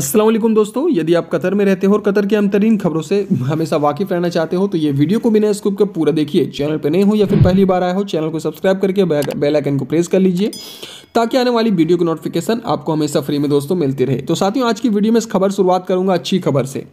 असलम दोस्तों यदि आप कतर में रहते हो और कतर की अम तरीन खबरों से हमेशा वाकिफ रहना चाहते हो तो ये वीडियो को बिना स्कूप के पूरा देखिए चैनल पर नहीं हो या फिर पहली बार आया हो चैनल को सब्सक्राइब करके बेल आइकन को प्रेस कर लीजिए ताकि आने वाली वीडियो की नोटिफिकेशन आपको हमेशा फ्री में दोस्तों मिलती रहे तो साथियों आज की वीडियो में इस खबर शुरुआत करूंगा अच्छी खबर से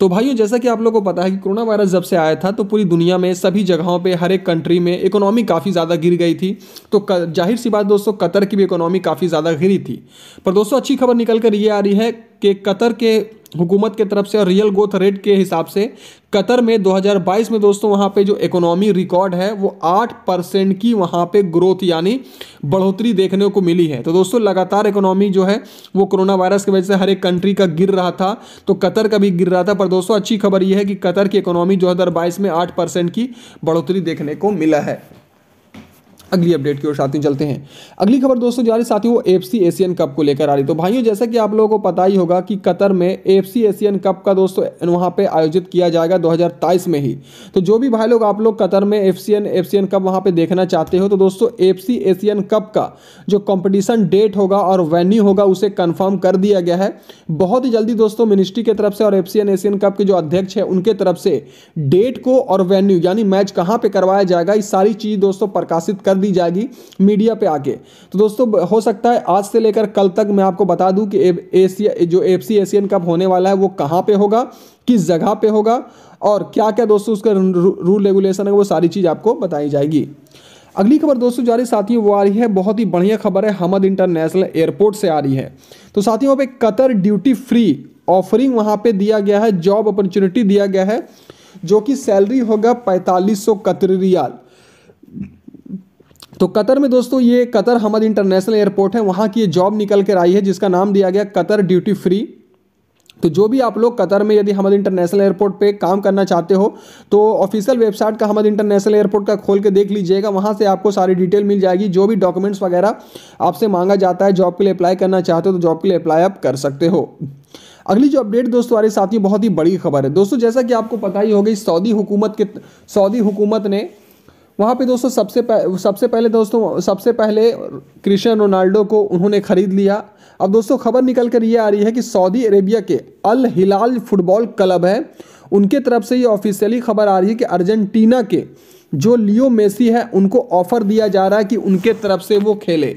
तो भाइयों जैसा कि आप लोगों को पता है कि कोरोना वायरस जब से आया था तो पूरी दुनिया में सभी जगहों पर हर एक कंट्री में इकोनॉमी काफ़ी ज़्यादा गिर गई थी तो जाहिर सी बात दोस्तों कतर की भी इकोनॉमी काफ़ी ज़्यादा गिरी थी पर दोस्तों अच्छी खबर निकल कर ये आ रही है कि कतर के हुकूमत के तरफ से और रियल ग्रोथ रेट के हिसाब से कतर में 2022 में दोस्तों वहाँ पे जो इकोनॉमी रिकॉर्ड है वो 8 परसेंट की वहाँ पे ग्रोथ यानी बढ़ोतरी देखने को मिली है तो दोस्तों लगातार इकोनॉमी जो है वो कोरोना वायरस की वजह से हर एक कंट्री का गिर रहा था तो कतर का भी गिर रहा था पर दोस्तों अच्छी खबर यह है कि कतर की इकोनॉमी दो में आठ की बढ़ोतरी देखने को मिला है अगली अपडेट की ओर साथियों चलते हैं अगली खबर दोस्तों जा रही साथियों एफ सी एशियन कप को लेकर आ रही तो भाइयों जैसा कि आप लोगों को पता ही होगा कि कतर में एफ सी एशियन कप का दोस्तों वहां पे आयोजित किया जाएगा 2023 में ही तो जो भी भाई लोग आप लोग कतर में F C N N F C cup वहाँ पर देखना चाहते हो तो दोस्तों एफ सी एशियन कप का जो कॉम्पिटिशन डेट होगा और वेन्यू होगा उसे कन्फर्म कर दिया गया है बहुत ही जल्दी दोस्तों मिनिस्ट्री के तरफ से और F C N Asian cup के जो अध्यक्ष है उनके तरफ से डेट को और वेन्यू यानी मैच कहाँ पर करवाया जाएगा ये सारी चीज़ दोस्तों प्रकाशित कर दी जाएगी मीडिया पे आके तो दोस्तों हो सकता है आज से लेकर कल तक मैं आपको बता दूं कि एशिया जो एफ सी एशियन कप होने वाला है वो कहाँ पे होगा किस जगह पे होगा और क्या क्या दोस्तों उसका रूल रेगुलेशन है वो सारी चीज़ आपको बताई जाएगी अगली खबर दोस्तों जारी साथियों वो आ रही है बहुत ही बढ़िया खबर है हमद इंटरनेशनल एयरपोर्ट से आ रही है तो साथियों पे कतर ड्यूटी फ्री ऑफरिंग वहाँ पे दिया गया है जॉब अपॉर्चुनिटी दिया गया है जो कि सैलरी होगा पैंतालीस सौ कतर रियाल तो कतर में दोस्तों ये कतर हमद इंटरनेशनल एयरपोर्ट है वहाँ की ये जॉब निकल कर आई है जिसका नाम दिया गया कतर ड्यूटी फ्री तो जो भी आप लोग कतर में यदि हमद इंटरनेशनल एयरपोर्ट पे काम करना चाहते हो तो ऑफिशियल वेबसाइट का हमद इंटरनेशनल एयरपोर्ट का खोल के देख लीजिएगा वहाँ से आपको सारी डिटेल मिल जाएगी जो भी डॉक्यूमेंट्स वगैरह आपसे मांगा जाता है जॉब के लिए अप्लाई करना चाहते हो तो जॉब के लिए अप्लाई आप कर सकते हो अगली जो अपडेट दोस्तों हमारे साथियों बहुत ही बड़ी खबर है दोस्तों जैसा कि आपको पता ही होगी सऊदी हुकूमत के सऊदी हुकूमत ने वहाँ पे दोस्तों सबसे पह, सबसे पहले दोस्तों सबसे पहले क्रिश्चन रोनाल्डो को उन्होंने ख़रीद लिया अब दोस्तों खबर निकल कर ये आ रही है कि सऊदी अरेबिया के अल हिलाल फुटबॉल क्लब है उनके तरफ से ये ऑफिशियली खबर आ रही है कि अर्जेंटीना के जो लियो मेसी है उनको ऑफ़र दिया जा रहा है कि उनके तरफ से वो खेले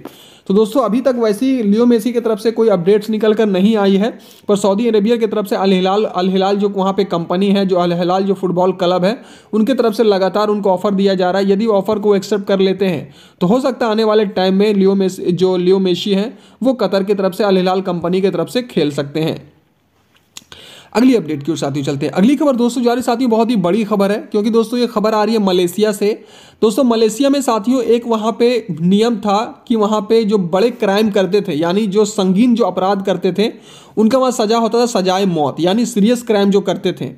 तो दोस्तों अभी तक वैसी लियो मेसी की तरफ से कोई अपडेट्स निकल कर नहीं आई है पर सऊदी अरेबिया की तरफ से अल हिलाल अल हिलाल जो वहाँ पे कंपनी है जो अल हिलाल जो फुटबॉल क्लब है उनके तरफ से लगातार उनको ऑफर दिया जा रहा है यदि ऑफर को एक्सेप्ट कर लेते हैं तो हो सकता है आने वाले टाइम में लियो मेसी जो लियो मेसी है वो कतर की तरफ से अल हिलाल कंपनी की तरफ से खेल सकते हैं अगली अपडेट की ओर साथियों चलते हैं अगली खबर दोस्तों जारी साथियों बहुत ही बड़ी खबर है क्योंकि दोस्तों ये खबर आ रही है मलेशिया से दोस्तों मलेशिया में साथियों एक वहाँ पे नियम था कि वहाँ पे जो बड़े क्राइम करते थे यानी जो संगीन जो अपराध करते थे उनका वहाँ सजा होता था सजाए मौत यानी सीरियस क्राइम जो करते थे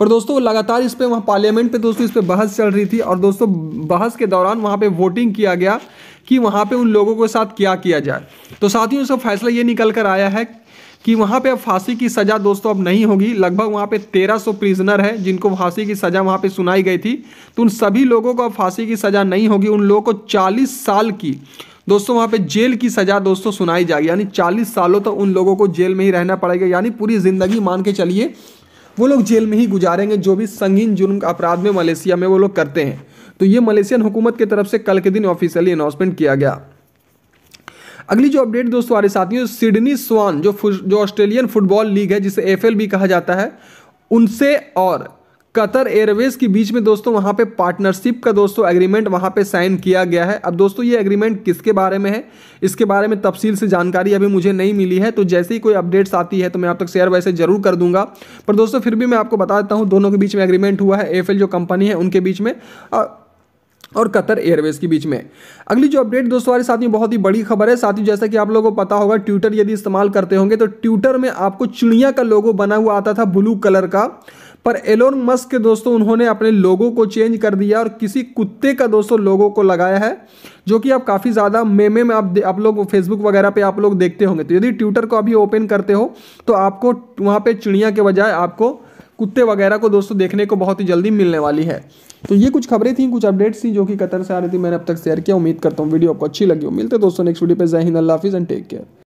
पर दोस्तों लगातार इस पर वहाँ पार्लियामेंट पर दोस्तों इस पर बहस चल रही थी और दोस्तों बहस के दौरान वहाँ पर वोटिंग किया गया कि वहाँ पे उन लोगों के साथ क्या किया जाए तो साथियों उसका फैसला ये निकल कर आया है कि वहाँ पे अब फांसी की सज़ा दोस्तों अब नहीं होगी लगभग वहाँ पे 1300 प्रिजनर है जिनको फांसी की सज़ा वहाँ पे सुनाई गई थी तो उन सभी लोगों को अब फांसी की सज़ा नहीं होगी उन लोगों को 40 साल की दोस्तों वहाँ पे जेल की सज़ा दोस्तों सुनाई जाएगी यानी 40 सालों तक तो उन लोगों को जेल में ही रहना पड़ेगा यानी पूरी ज़िंदगी मान के चलिए वो लोग जेल में ही गुजारेंगे जो भी संगीन जुर्म अपराध में मलेशिया में वो लोग करते हैं तो ये मलेशियन हुकूमत की तरफ से कल के दिन ऑफिशियली अनाउंसमेंट किया गया अगली जो अपडेट दोस्तों आ रही साथियों सिडनी स्वान जो जो ऑस्ट्रेलियन फुटबॉल लीग है जिसे एफ भी कहा जाता है उनसे और कतर एयरवेज के बीच में दोस्तों वहां पे पार्टनरशिप का दोस्तों एग्रीमेंट वहां पे साइन किया गया है अब दोस्तों ये एग्रीमेंट किसके बारे में है इसके बारे में तफसील से जानकारी अभी मुझे नहीं मिली है तो जैसे ही कोई अपडेट्स आती है तो मैं आप तक शेयर वैसे जरूर कर दूंगा पर दोस्तों फिर भी मैं आपको बता देता हूँ दोनों के बीच में एग्रीमेंट हुआ है एफ जो कंपनी है उनके बीच में और कतर एयरवेज के बीच में अगली जो अपडेट दोस्तों हमारे साथ में बहुत ही बड़ी खबर है साथ ही जैसा कि आप लोगों को पता होगा ट्विटर यदि इस्तेमाल करते होंगे तो ट्विटर में आपको चिड़िया का लोगो बना हुआ आता था ब्लू कलर का पर एलोन मस्क के दोस्तों उन्होंने अपने लोगों को चेंज कर दिया और किसी कुत्ते का दोस्तों लोगों को लगाया है जो कि आप काफ़ी ज़्यादा मेमे में आप आप लोग फेसबुक वगैरह पे आप लोग देखते होंगे तो यदि ट्विटर को अभी ओपन करते हो तो आपको वहाँ पे चिड़िया के बजाय आपको कुत्ते वगैरह को दोस्तों देखने को बहुत ही जल्दी मिलने वाली है तो ये कुछ खबरें थी कुछ अपडेट्स थी जो कि कतर से आ रही थी मैंने अब तक शेयर किया उम्मीद करता हूँ वीडियो आपको अच्छी लगी हो मिलते दोस्तों नेक्स्ट वीडियो पर जय हिंद अल्लाह हाफिज़ एंड टेक केयर